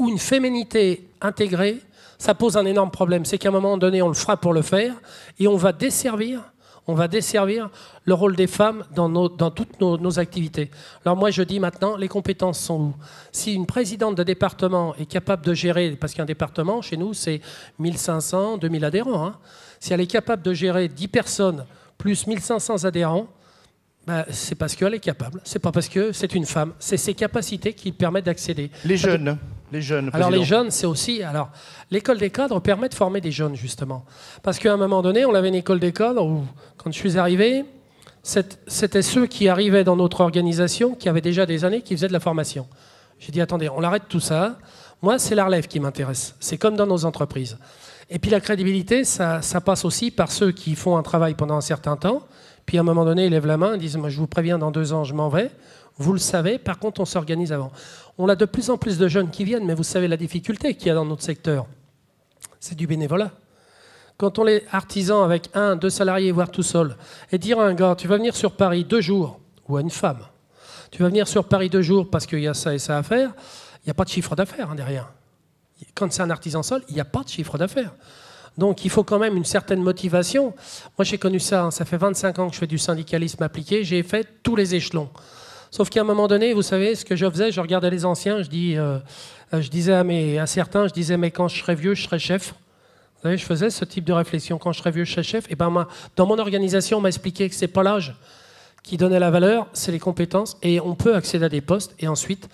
ou une féminité intégrée, ça pose un énorme problème. C'est qu'à un moment donné, on le fera pour le faire et on va desservir on va desservir le rôle des femmes dans, toutes nos, activités. Alors moi, je dis maintenant, les compétences sont où Si une présidente de département est capable de gérer, parce qu'un département, chez nous, c'est 1500, 2000 adhérents, hein. si elle est capable de gérer 10 personnes plus 1500 adhérents, ben, c'est parce qu'elle est capable. C'est pas parce que c'est une femme. C'est ses capacités qui permettent d'accéder. Les jeunes. Les jeunes. Alors les jeunes, c'est aussi. Alors l'école des cadres permet de former des jeunes justement, parce qu'à un moment donné, on avait une école des cadres où, quand je suis arrivé, c'était ceux qui arrivaient dans notre organisation, qui avaient déjà des années, qui faisaient de la formation. J'ai dit attendez, on arrête tout ça. Moi, c'est la relève qui m'intéresse. C'est comme dans nos entreprises. Et puis la crédibilité, ça, ça passe aussi par ceux qui font un travail pendant un certain temps, puis à un moment donné, ils lèvent la main, ils disent Moi, je vous préviens, dans deux ans, je m'en vais. Vous le savez, par contre, on s'organise avant. On a de plus en plus de jeunes qui viennent, mais vous savez la difficulté qu'il y a dans notre secteur. C'est du bénévolat. Quand on est artisan avec un, deux salariés, voire tout seul, et dire à un gars, tu vas venir sur Paris deux jours, ou à une femme, tu vas venir sur Paris deux jours parce qu'il y a ça et ça à faire, il n'y a pas de chiffre d'affaires hein, derrière. Quand c'est un artisan seul, il n'y a pas de chiffre d'affaires. Donc il faut quand même une certaine motivation. Moi j'ai connu ça, hein. ça fait 25 ans que je fais du syndicalisme appliqué, j'ai fait tous les échelons. Sauf qu'à un moment donné, vous savez, ce que je faisais, je regardais les anciens, je, dis, euh, euh, je disais à, mes, certains, je disais, mais quand je serai vieux, je serai chef. Vous savez, je faisais ce type de réflexion. Quand je serai vieux, je serai chef. Et ben, dans mon organisation, on m'a expliqué que c'est pas l'âge qui donnait la valeur, c'est les compétences. Et on peut accéder à des postes. Et ensuite,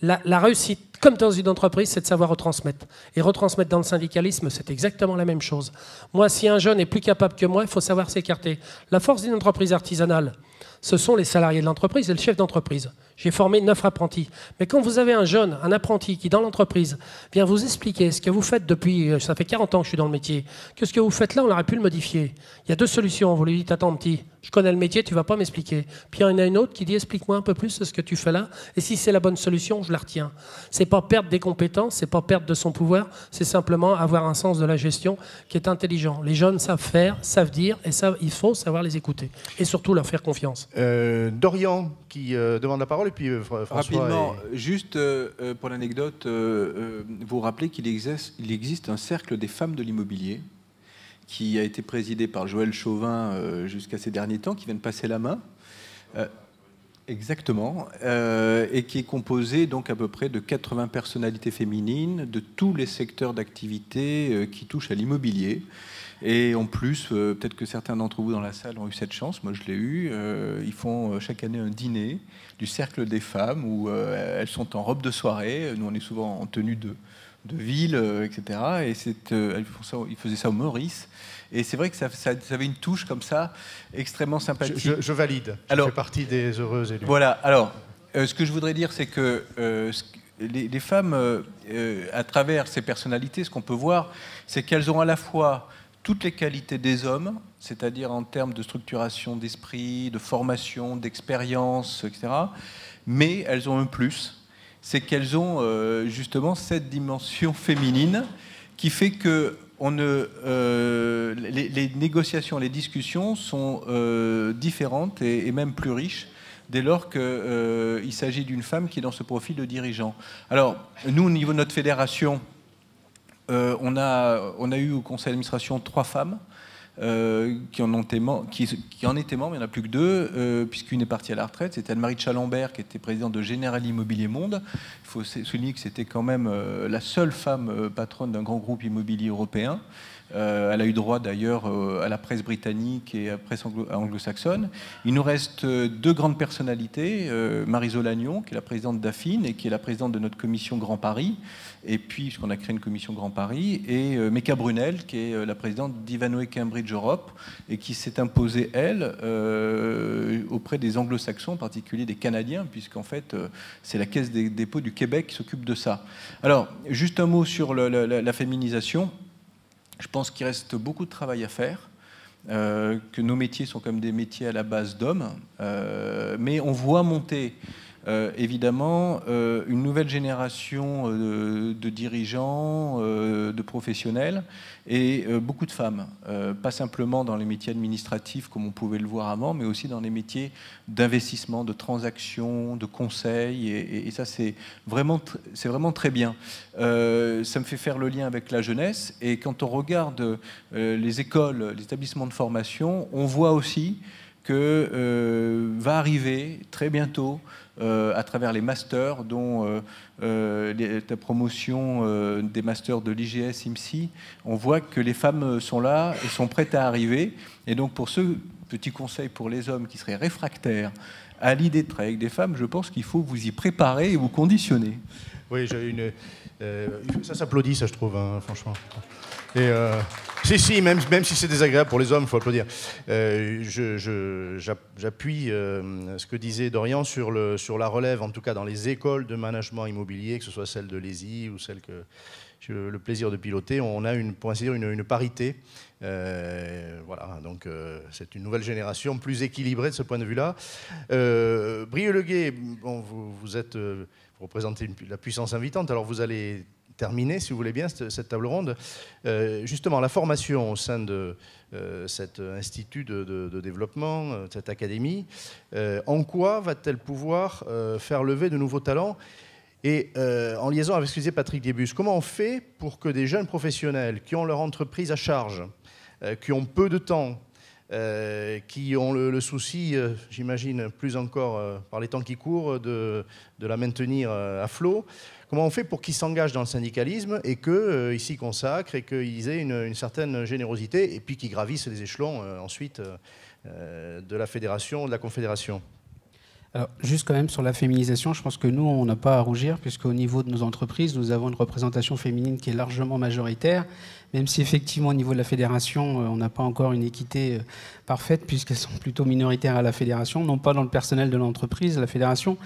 la réussite comme dans une entreprise, c'est de savoir retransmettre. Et retransmettre dans le syndicalisme, c'est exactement la même chose. Moi, si un jeune est plus capable que moi, il faut savoir s'écarter. La force d'une entreprise artisanale, ce sont les salariés de l'entreprise et le chef d'entreprise. J'ai formé neuf apprentis. Mais quand vous avez un jeune, un apprenti qui, dans l'entreprise, vient vous expliquer ce que vous faites depuis, euh, ça fait 40 ans que je suis dans le métier, que ce que vous faites là, on aurait pu le modifier. Il y a deux solutions. Vous lui dites, attends, petit, je connais le métier, tu vas pas m'expliquer. Puis il y en a une autre qui dit, explique-moi un peu plus ce que tu fais là. Et si c'est la bonne solution, je la retiens. Ce n'est pas perdre des compétences, ce n'est pas perdre de son pouvoir, c'est simplement avoir un sens de la gestion qui est intelligent. Les jeunes savent faire, savent dire, et il faut savoir les écouter. Et surtout leur faire confiance. Euh, Dorian qui euh, demande la parole et puis euh, François. Rapidement, juste pour l'anecdote, vous rappelez qu'il existe, il existe un cercle des femmes de l'immobilier qui a été présidé par Joël Chauvin jusqu'à ces derniers temps, qui vient de passer la main. Exactement, et qui est composé donc à peu près de 80 personnalités féminines de tous les secteurs d'activité qui touchent à l'immobilier et en plus, euh, peut-être que certains d'entre vous dans la salle ont eu cette chance, moi je l'ai eu, euh, ils font euh, chaque année un dîner du Cercle des Femmes où elles sont en robe de soirée, nous on est souvent en tenue de, ville, etc. Et font ça, ils faisaient ça au Maurice. Et c'est vrai que ça, avait une touche comme ça extrêmement sympathique. Je, valide. Je alors, fais partie des heureuses élus. Voilà. Alors, ce que je voudrais dire, c'est que les, femmes, à travers ces personnalités, ce qu'on peut voir, c'est qu'elles ont à la fois toutes les qualités des hommes, c'est-à-dire en termes de structuration d'esprit, de formation, d'expérience, etc. Mais elles ont un plus, c'est qu'elles ont euh, justement cette dimension féminine qui fait que euh, les, négociations, les discussions sont euh, différentes et, même plus riches dès lors qu'il s'agit d'une femme qui est dans ce profil de dirigeant. Alors, nous, au niveau de notre fédération, euh, on, a, eu au conseil d'administration trois femmes euh, qui, en ont étaient membres, il n'y en a plus que deux, euh, puisqu'une est partie à la retraite. C'était Anne-Marie Chalambert, qui était présidente de Général Immobilier Monde. Il faut souligner que c'était quand même la seule femme patronne d'un grand groupe immobilier européen. Euh, elle a eu droit d'ailleurs euh, à la presse britannique et à la presse anglo-saxonne. Il nous reste euh, deux grandes personnalités, Marie Agnon, qui est la présidente d'Affine et qui est la présidente de notre commission Grand Paris, et puis, puisqu'on a créé une commission Grand Paris, et Meka Brunel, qui est la présidente d'Ivanhoe Cambridge Europe, et qui s'est imposée, elle, auprès des anglo-saxons, en particulier des Canadiens, puisqu'en fait, c'est la Caisse des dépôts du Québec qui s'occupe de ça. Alors, juste un mot sur la féminisation. Je pense qu'il reste beaucoup de travail à faire. Euh, que nos métiers sont comme des métiers à la base d'hommes, euh, mais on voit monter euh, évidemment euh, une nouvelle génération euh, de dirigeants, de professionnels et beaucoup de femmes, pas simplement dans les métiers administratifs comme on pouvait le voir avant, mais aussi dans les métiers d'investissement, de transaction, de conseil, et, ça c'est vraiment, c'est vraiment très bien. ça me fait faire le lien avec la jeunesse, et quand on regarde les écoles, les établissements de formation, on voit aussi que va arriver très bientôt euh, à travers les masters, dont euh, euh, la promotion des masters de l'IGS IMSI. On voit que les femmes sont là et sont prêtes à arriver. Et donc pour ce petit conseil pour les hommes qui seraient réfractaires à l'idée de travailler avec des femmes, je pense qu'il faut vous y préparer et vous conditionner. Oui, j'ai une. Euh, ça s'applaudit, ça, je trouve, hein, franchement. Et euh, si, si, même, même si c'est désagréable pour les hommes, il faut applaudir. Euh, j'appuie ce que disait Dorian sur, le, sur la relève, en tout cas dans les écoles de management immobilier, que ce soit celle de l'ESI ou celle que j'ai le plaisir de piloter. On a une, pour ainsi dire, une, une parité euh, voilà, donc euh, c'est une nouvelle génération plus équilibrée de ce point de vue-là. Euh, Brieux-Leguet, vous, êtes, euh, vous représentez la puissance invitante, alors vous allez terminer, si vous voulez bien, cette, table ronde. justement, la formation au sein de cet institut de, développement, cette académie, en quoi va-t-elle pouvoir faire lever de nouveaux talents et en liaison avec ce que disait Patrick debus, comment on fait pour que des jeunes professionnels qui ont leur entreprise à charge, euh, qui ont peu de temps, euh, qui ont le, souci, euh, j'imagine plus encore par les temps qui courent, de, la maintenir à flot. Comment on fait pour qu'ils s'engagent dans le syndicalisme et qu'ils s'y consacrent et qu'ils aient une, une, certaine générosité et puis qu'ils gravissent les échelons ensuite de la fédération, de la confédération alors, juste quand même sur la féminisation, je pense que nous, on n'a pas à rougir, puisqu'au niveau de nos entreprises, nous avons une représentation féminine qui est largement majoritaire même si effectivement au niveau de la fédération, euh, on n'a pas encore une équité euh, parfaite puisqu'elles sont plutôt minoritaires à la fédération, non pas dans le personnel de l'entreprise, la fédération,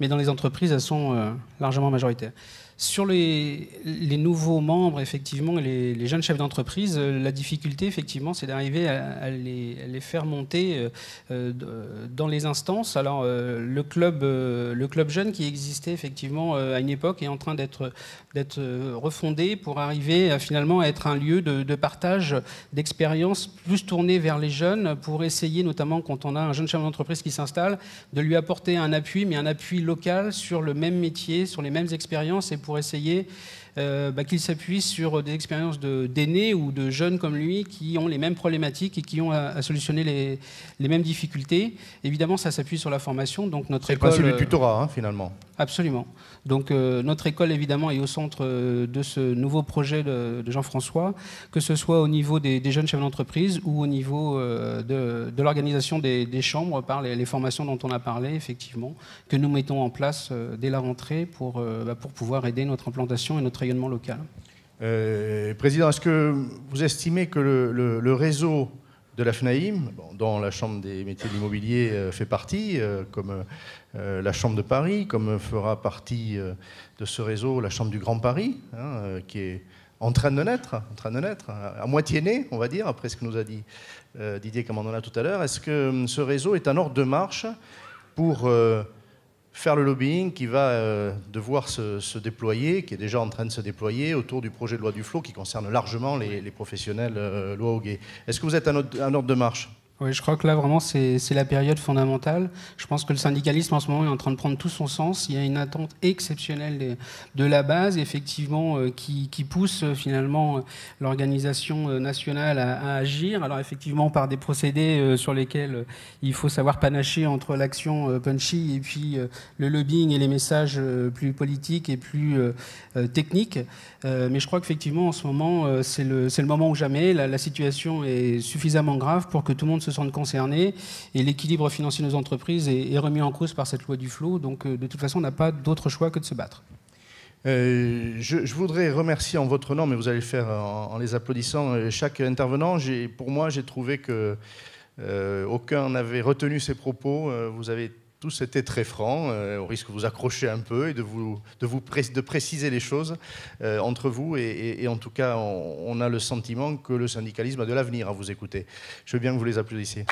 mais dans les entreprises, elles sont euh, largement majoritaires. Sur les, nouveaux membres, effectivement, les, les jeunes chefs d'entreprise, la difficulté, effectivement, c'est d'arriver à, les, faire monter dans les instances. Alors, le, club, le club jeune qui existait, effectivement, à une époque est en train d'être refondé pour arriver à, finalement être un lieu de, de partage d'expériences plus tourné vers les jeunes pour essayer, notamment quand on a un jeune chef d'entreprise qui s'installe, de lui apporter un appui, mais un appui local sur le même métier, sur les mêmes expériences et pour essayer euh, bah, qu'il s'appuie sur des expériences d'aînés ou de jeunes comme lui qui ont les mêmes problématiques et qui ont à, solutionner les, mêmes difficultés. Évidemment, ça s'appuie sur la formation. Donc notre école. C'est le du euh, tutorat, hein, finalement. Absolument. Donc euh, notre école, évidemment, est au centre de ce nouveau projet de, Jean-François, que ce soit au niveau des, jeunes chefs d'entreprise ou au niveau de, l'organisation des, chambres par les, formations dont on a parlé, effectivement, que nous mettons en place dès la rentrée pour, bah, pour pouvoir aider notre implantation et notre local. Euh, Président, est-ce que vous estimez que le, réseau de la FNAIM, dont la Chambre des métiers de l'immobilier euh, fait partie, euh, comme la Chambre de Paris, comme fera partie de ce réseau la Chambre du Grand Paris, hein, qui est en train de naître, en train de naître, à, à moitié né, on va dire, après ce que nous a dit Didier Camandona tout à l'heure, est-ce que hum, ce réseau est un ordre de marche pour faire le lobbying qui va euh, devoir se, déployer, qui est déjà en train de se déployer autour du projet de loi du flot qui concerne largement les, professionnels professionnels au loi Est-ce que vous êtes un ordre de marche oui, je crois que là, vraiment, c'est la période fondamentale. Je pense que le syndicalisme, en ce moment, est en train de prendre tout son sens. Il y a une attente exceptionnelle de, la base, effectivement, euh, qui, pousse, euh, finalement, euh, l'organisation nationale à, agir. Alors, effectivement, par des procédés sur lesquels il faut savoir panacher entre l'action punchy et puis le lobbying et les messages plus politiques et plus techniques. Mais je crois qu'effectivement, en ce moment, c'est le, moment ou jamais. La, la situation est suffisamment grave pour que tout le monde se sentent concernés et l'équilibre financier de nos entreprises est, remis en cause par cette loi du flot. Donc euh, de toute façon, on n'a pas d'autre choix que de se battre. Euh, je, voudrais remercier en votre nom, mais vous allez le faire en, les applaudissant, euh, chaque intervenant. Pour moi, j'ai trouvé que aucun n'avait retenu ses propos. vous avez c'était très franc, On euh, au risque de vous accrocher un peu et de vous, de préciser les choses euh, entre vous. Et, en tout cas, on, on, a le sentiment que le syndicalisme a de l'avenir à vous écouter. Je veux bien que vous les applaudissiez.